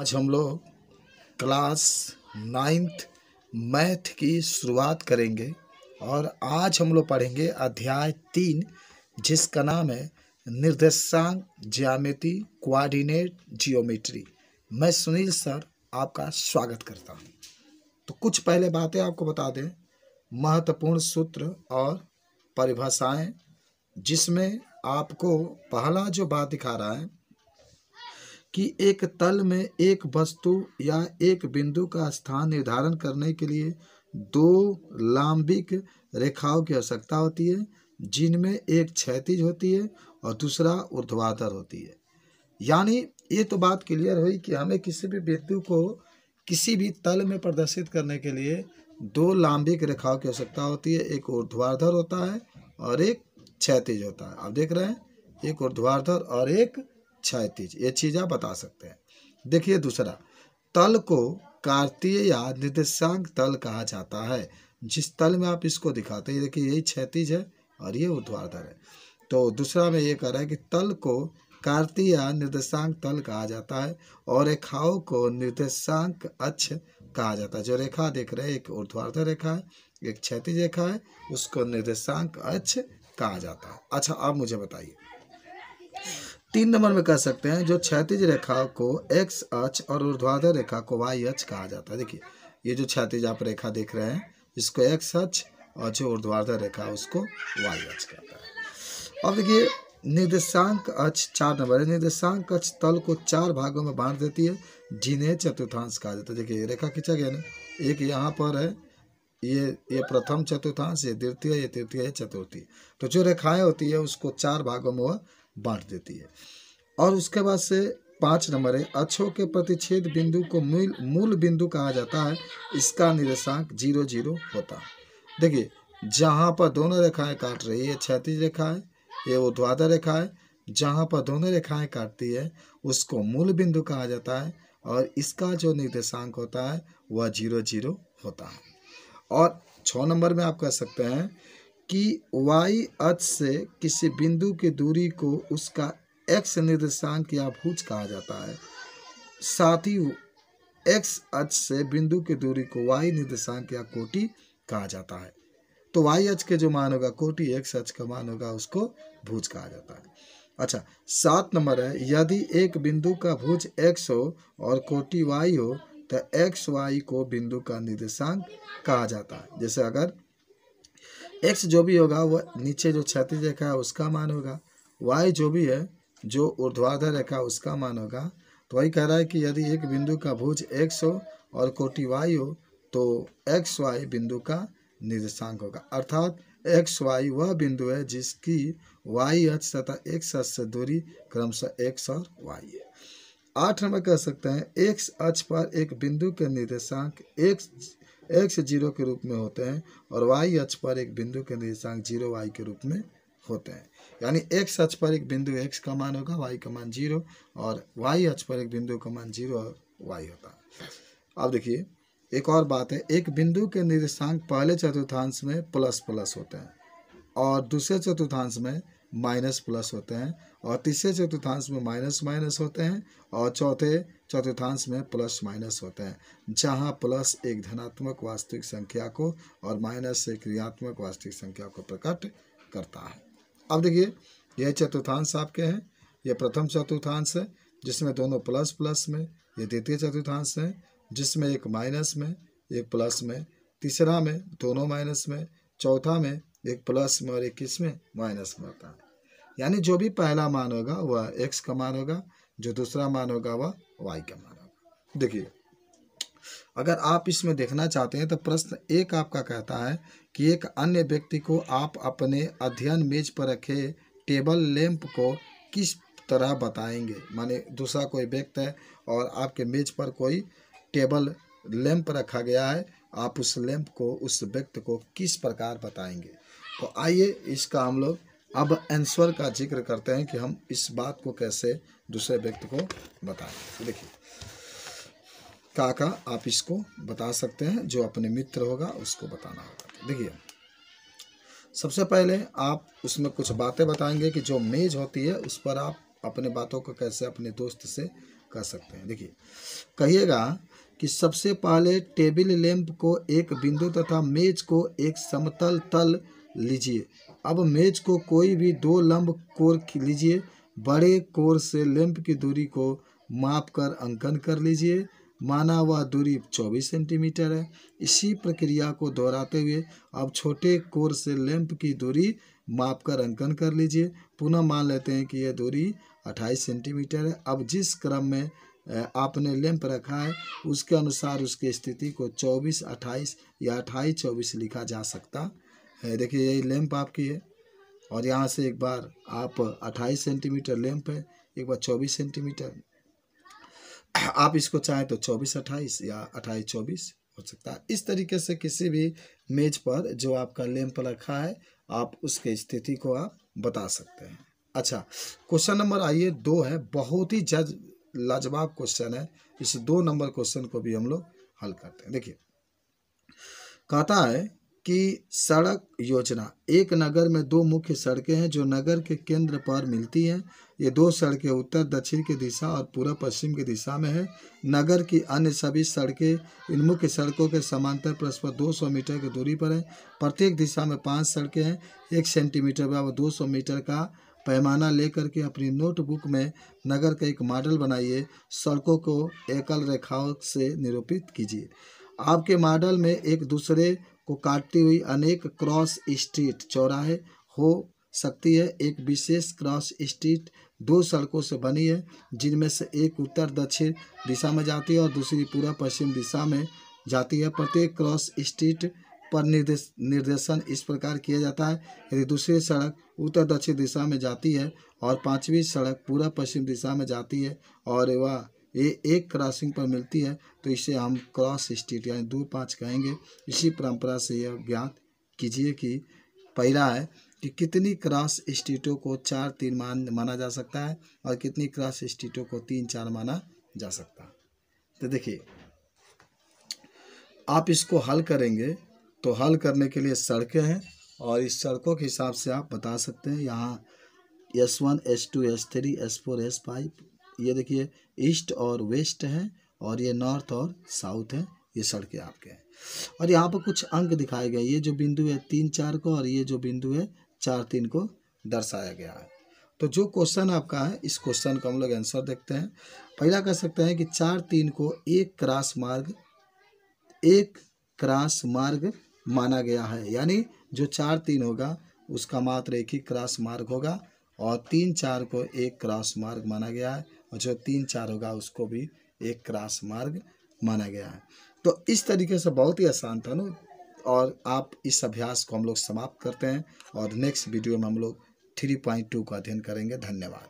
आज हम लोग क्लास नाइन्थ मैथ की शुरुआत करेंगे और आज हम लोग पढ़ेंगे अध्याय तीन जिसका नाम है निर्देशांक ज्यामिति कोऑर्डिनेट जियोमेट्री मैं सुनील सर आपका स्वागत करता हूँ तो कुछ पहले बातें आपको बता दें महत्वपूर्ण सूत्र और परिभाषाएं जिसमें आपको पहला जो बात दिखा रहा है कि एक तल में एक वस्तु या एक बिंदु का स्थान निर्धारण करने के लिए दो लांबिक रेखाओं की आवश्यकता होती है जिनमें एक क्षैतिज होती है और दूसरा ऊर्ध्वाधर होती है यानी ये तो बात क्लियर हुई कि हमें किसी भी बिंदु को किसी भी तल में प्रदर्शित करने के लिए दो लांबिक रेखाओं की आवश्यकता होती है एक ऊर्ध्वाधर होता है और एक क्षैतिज होता है आप देख रहे हैं एक ऊर्ध्वाधर और एक क्षतिज अच्छा ये चीज़ आप बता सकते हैं देखिए दूसरा तल को कार्तीय या निर्देशांक तल कहा जाता है जिस तल में आप इसको दिखाते हैं देखिए यही क्षतिज है और ये ऊर्ध्वाधर है तो दूसरा में ये कह रहा है कि तल को कार्तीय या निर्देशांक तल कहा जाता है और रेखाओं को निर्देशांक अक्ष कहा जाता है जो रेखा देख रहे हैं एक उर्ध्वार्धर रेखा है एक क्षतिज रेखा है उसको निर्देशांक अक्ष कहा जाता है अच्छा आप मुझे बताइए तीन नंबर में कह सकते हैं जो क्षतिज रेखा को एक्स अच और ऊर्ध्वाधर रेखा को वाई अच कहा जाता है देखिए ये जो क्षतिज आप रेखा देख रहे हैं इसको एक्स अच और जो ऊर्ध्वाधर रेखा उसको वाई अच कहता है अब देखिए निर्देशांक अच चार नंबर है निर्देशांक अच तल को चार भागों में बांट देती है जिन्हें चतुर्थांश कहा जाता है देखिए रेखा खींचा गया ना एक यहाँ पर है ये ये प्रथम चतुर्थांश ये द्वितीय ये तृतीय ये चतुर्थी तो जो रेखाएं होती है उसको चार भागों में वह बांट देती है और उसके बाद से पाँच नंबर है अक्षों के प्रतिच्छेद बिंदु को मूल मूल बिंदु कहा जाता है इसका निर्देशांक जीरो जीरो होता है देखिए जहाँ पर दोनों रेखाएं काट रही है क्षैतिज रेखा है ये उध्वाधर रेखा है जहाँ पर दोनों रेखाएं काटती है उसको मूल बिंदु कहा जाता है और इसका जो निर्देशांक होता है वह जीरो जीरो होता है और छः नंबर में आप कह सकते हैं कि वाई अक्ष से किसी बिंदु की दूरी को उसका एक्स निर्देशांक या भूज कहा जाता है साथ ही एक्स अक्ष से बिंदु की दूरी को वाई निर्देशांक या कोटि कहा जाता है तो वाई अक्ष के जो मान होगा कोटि एक्स अक्ष का मान होगा उसको भूज कहा जाता है अच्छा सात नंबर है यदि एक बिंदु का भूज एक्स हो और कोटि वाई हो तो एक्स वाई को बिंदु का निर्देशांक कहा जाता है जैसे अगर एक्स जो भी होगा वह नीचे जो छत्तीस रेखा है उसका मान होगा वाई जो भी है जो ऊर्ध्वाधर रेखा है उसका मान होगा तो वही कह रहा है कि यदि एक बिंदु का भुज एक्स हो और कोटि वाई हो तो एक्स वाई बिंदु का निर्देशांक होगा अर्थात एक्स वाई वह बिंदु है जिसकी वाई अक्ष तथा एक्स अक्ष से दूरी क्रमशः एक्स और वाई है आठ नंबर कह सकते हैं एक्स अक्ष पर एक बिंदु के निर्देशांक एक्स एक्स जीरो के रूप में होते हैं और वाई अक्ष पर एक बिंदु के निर्देशांक जीरो वाई के रूप में होते हैं यानी एक्स अक्ष पर एक बिंदु एक्स का मान होगा वाई का मान जीरो और वाई अक्ष पर एक बिंदु का मान जीरो और वाई होता है अब देखिए एक और बात है एक बिंदु के निर्देशांक पहले चतुर्थांश में प्लस प्लस होते हैं और दूसरे चतुर्थांश में माइनस प्लस होते हैं और तीसरे चतुर्थांश में माइनस माइनस होते हैं और चौथे चतुर्थांश में प्लस माइनस होते हैं जहां प्लस एक धनात्मक वास्तविक संख्या को और माइनस एक ऋणात्मक वास्तविक संख्या को प्रकट करता है अब देखिए यह चतुर्थांश आपके हैं यह प्रथम चतुर्थांश है जिसमें दोनों प्लस प्लस में ये द्वितीय चतुर्थांश है जिसमें एक माइनस में एक प्लस में तीसरा में दोनों माइनस में चौथा में एक प्लस में और एक किस में माइनस में होता है यानी जो भी पहला मान होगा वह एक्स का मान होगा जो दूसरा मान होगा वह वाई का मान होगा देखिए अगर आप इसमें देखना चाहते हैं तो प्रश्न एक आपका कहता है कि एक अन्य व्यक्ति को आप अपने अध्ययन मेज पर रखे टेबल लैंप को किस तरह बताएंगे माने दूसरा कोई व्यक्ति है और आपके मेज पर कोई टेबल लैंप रखा गया है आप उस लैंप को उस व्यक्ति को किस प्रकार बताएंगे तो आइए इसका हम लोग अब आंसर का जिक्र करते हैं कि हम इस बात को कैसे दूसरे व्यक्ति को बताएं तो देखिए काका आप इसको बता सकते हैं जो अपने मित्र होगा उसको बताना होगा देखिए सबसे पहले आप उसमें कुछ बातें बताएंगे कि जो मेज होती है उस पर आप अपने बातों को कैसे अपने दोस्त से कह सकते हैं देखिए कहिएगा कि सबसे पहले टेबल लैंप को एक बिंदु तथा मेज को एक समतल तल लीजिए अब मेज को कोई भी दो लंब कोर लीजिए बड़े कोर से लैंप की दूरी को माप कर अंकन कर लीजिए माना हुआ दूरी 24 सेंटीमीटर है इसी प्रक्रिया को दोहराते हुए अब छोटे कोर से लैंप की दूरी माप कर अंकन कर लीजिए पुनः मान लेते हैं कि यह दूरी 28 सेंटीमीटर है अब जिस क्रम में आपने लैंप रखा है उसके अनुसार उसकी स्थिति को चौबीस अट्ठाईस या अट्ठाईस चौबीस लिखा जा सकता है देखिए यही लैंप आपकी है और यहाँ से एक बार आप अट्ठाईस सेंटीमीटर लैंप है एक बार चौबीस सेंटीमीटर आप इसको चाहें तो चौबीस अट्ठाईस या अट्ठाईस चौबीस हो सकता है इस तरीके से किसी भी मेज पर जो आपका लैंप रखा है आप उसके स्थिति को आप बता सकते हैं अच्छा क्वेश्चन नंबर आइए दो है बहुत ही जज लाजवाब क्वेश्चन है इस दो नंबर क्वेश्चन को भी हम लोग हल करते हैं देखिए कहता है कि सड़क योजना एक नगर में दो मुख्य सड़कें हैं जो नगर के केंद्र पर मिलती हैं ये दो सड़कें उत्तर दक्षिण की दिशा और पूर्व पश्चिम की दिशा में है नगर की अन्य सभी सड़कें इन मुख्य सड़कों के समांतर परस्पर 200 मीटर की दूरी पर हैं प्रत्येक दिशा में पांच सड़कें हैं एक सेंटीमीटर बराबर 200 मीटर का पैमाना लेकर के अपनी नोटबुक में नगर का एक मॉडल बनाइए सड़कों को एकल रेखाओं से निरूपित कीजिए आपके मॉडल में एक दूसरे को काटती हुई अनेक क्रॉस स्ट्रीट चौराहे हो सकती है एक विशेष क्रॉस स्ट्रीट दो सड़कों से बनी है जिनमें से एक उत्तर दक्षिण दिशा में जाती है और दूसरी पूरा पश्चिम दिशा में जाती है प्रत्येक क्रॉस स्ट्रीट पर निर्देश निर्देशन इस प्रकार किया जाता है यदि दूसरी सड़क उत्तर दक्षिण दिशा में जाती है और पांचवी सड़क पूरा पश्चिम दिशा में जाती है और वह ये एक क्रॉसिंग पर मिलती है तो इसे हम क्रॉस स्ट्रीट यानी दो पाँच कहेंगे इसी परंपरा से यह ज्ञात कीजिए कि पहला है कि कितनी क्रॉस स्ट्रीटों को चार तीन मान माना जा सकता है और कितनी क्रॉस स्ट्रीटों को तीन चार माना जा सकता है तो देखिए आप इसको हल करेंगे तो हल करने के लिए सड़कें हैं और इस सड़कों के हिसाब से आप बता सकते हैं यहाँ S one S two S three S four S five ये देखिए ईस्ट और वेस्ट है और ये नॉर्थ और साउथ है ये सड़कें आपके हैं और यहाँ पर कुछ अंक दिखाए गए ये जो बिंदु है तीन चार को और ये जो बिंदु है चार तीन को दर्शाया गया है तो जो क्वेश्चन आपका है इस क्वेश्चन का हम लोग आंसर देखते हैं पहला कह सकते हैं कि चार तीन को एक क्रास मार्ग एक क्रास मार्ग माना गया है यानी जो चार तीन होगा उसका मात्र एक ही क्रॉस मार्ग होगा और तीन चार को एक क्रॉस मार्ग माना गया है और जो तीन चार होगा उसको भी एक क्रॉस मार्ग माना गया है तो इस तरीके से बहुत ही आसान था ना और आप इस अभ्यास को हम लोग समाप्त करते हैं और नेक्स्ट वीडियो में हम लोग थ्री पॉइंट टू का अध्ययन करेंगे धन्यवाद